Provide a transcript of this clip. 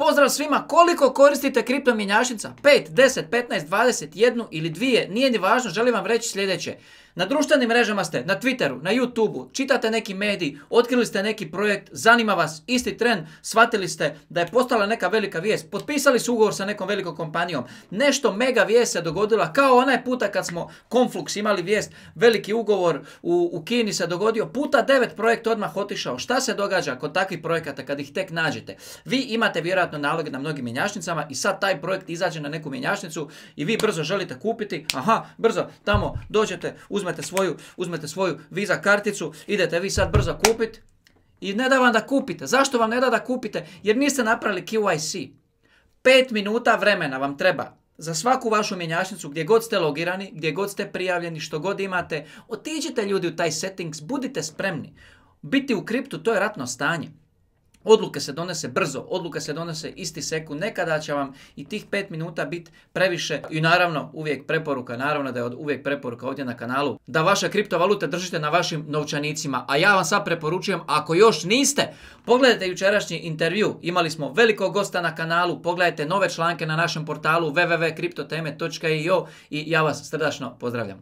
Pozdrav svima, koliko koristite kripto 5, 10, 15, 20, 1 ili 2, nije ni važno, želim vam reći sljedeće. Na društvenim mrežama ste, na Twitteru, na YouTubeu, čitate neki mediji, otkrili ste neki projekt, zanima vas isti tren, shvatili ste da je postala neka velika vijest, potpisali su ugovor sa nekom velikom kompanijom, nešto mega vijest se dogodila, kao onaj puta kad smo Konflux imali vijest, veliki ugovor u, u Kini se dogodio, puta devet projekt odmah otišao. Šta se događa kod takvih projekata kad ih tek nađete? Vi imate vjerojatno vjerojatno naloge na mnogim mjenjašnicama i sad taj projekt izađe na neku mjenjačnicu i vi brzo želite kupiti, aha, brzo, tamo dođete, uzmete svoju, uzmete svoju Visa karticu, idete vi sad brzo kupiti i ne da vam da kupite. Zašto vam ne da da kupite? Jer niste napravili QIC. 5 minuta vremena vam treba za svaku vašu mjenjačnicu, gdje god ste logirani, gdje god ste prijavljeni, što god imate, otiđite ljudi u taj settings, budite spremni. Biti u kriptu, to je ratno stanje. Odluke se donese brzo, odluke se donese isti sekund, nekada će vam i tih pet minuta biti previše i naravno uvijek preporuka, naravno da je uvijek preporuka ovdje na kanalu, da vaše kriptovalute držite na vašim novčanicima, a ja vam sad preporučujem ako još niste, pogledajte jučerašnji intervju, imali smo velikog gosta na kanalu, pogledajte nove članke na našem portalu www.kriptoteme.io i ja vas srdačno pozdravljam.